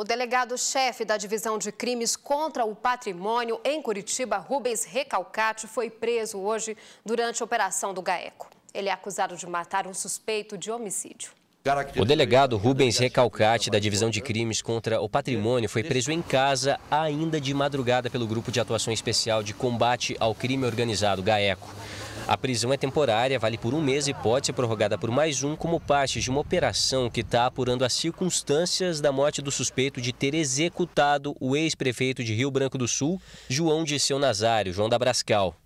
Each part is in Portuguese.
O delegado-chefe da Divisão de Crimes contra o Patrimônio em Curitiba, Rubens Recalcati, foi preso hoje durante a operação do GAECO. Ele é acusado de matar um suspeito de homicídio. O delegado Rubens Recalcati, da Divisão de né? Crimes contra o Patrimônio, foi preso em casa ainda de madrugada pelo Grupo de Atuação Especial de Combate ao Crime Organizado, GAECO. A prisão é temporária, vale por um mês e pode ser prorrogada por mais um como parte de uma operação que está apurando as circunstâncias da morte do suspeito de ter executado o ex-prefeito de Rio Branco do Sul, João de Seu Nazário, João da Brascal.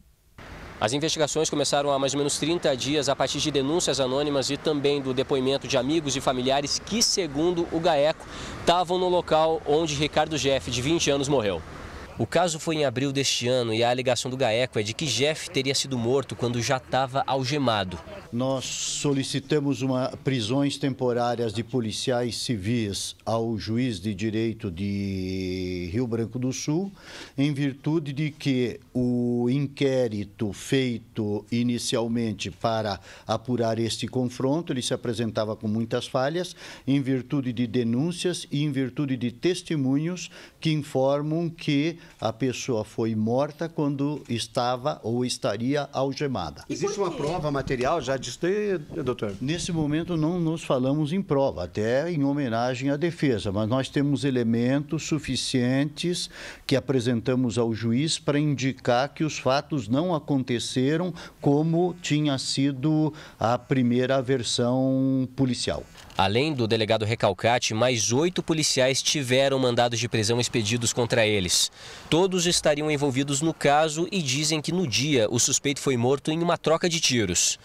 As investigações começaram há mais ou menos 30 dias a partir de denúncias anônimas e também do depoimento de amigos e familiares que, segundo o GAECO, estavam no local onde Ricardo Jeff, de 20 anos, morreu. O caso foi em abril deste ano e a alegação do GAECO é de que Jeff teria sido morto quando já estava algemado. Nós solicitamos uma prisões temporárias de policiais civis ao juiz de direito de Rio Branco do Sul, em virtude de que o inquérito feito inicialmente para apurar este confronto, ele se apresentava com muitas falhas, em virtude de denúncias e em virtude de testemunhos que informam que a pessoa foi morta quando estava ou estaria algemada. Existe uma prova material já disso aí, doutor? Nesse momento não nos falamos em prova, até em homenagem à defesa, mas nós temos elementos suficientes que apresentamos ao juiz para indicar que os fatos não aconteceram como tinha sido a primeira versão policial. Além do delegado Recalcate, mais oito policiais tiveram mandados de prisão expedidos contra eles. Todos estariam envolvidos no caso e dizem que no dia o suspeito foi morto em uma troca de tiros.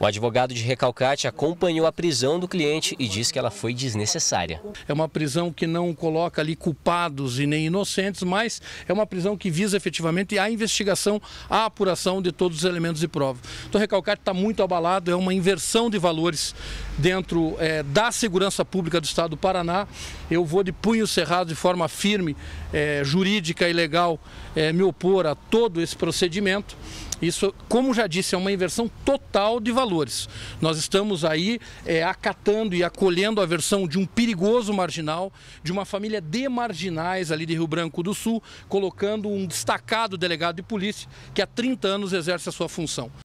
O advogado de Recalcate acompanhou a prisão do cliente e diz que ela foi desnecessária. É uma prisão que não coloca ali culpados e nem inocentes, mas é uma prisão que visa efetivamente a investigação, a apuração de todos os elementos de prova. Então, Recalcate está muito abalado, é uma inversão de valores dentro é, da segurança pública do Estado do Paraná. Eu vou de punho cerrado, de forma firme, é, jurídica e legal, é, me opor a todo esse procedimento. Isso, como já disse, é uma inversão total de valores valores. Nós estamos aí é, acatando e acolhendo a versão de um perigoso marginal, de uma família de marginais ali de Rio Branco do Sul, colocando um destacado delegado de polícia que há 30 anos exerce a sua função.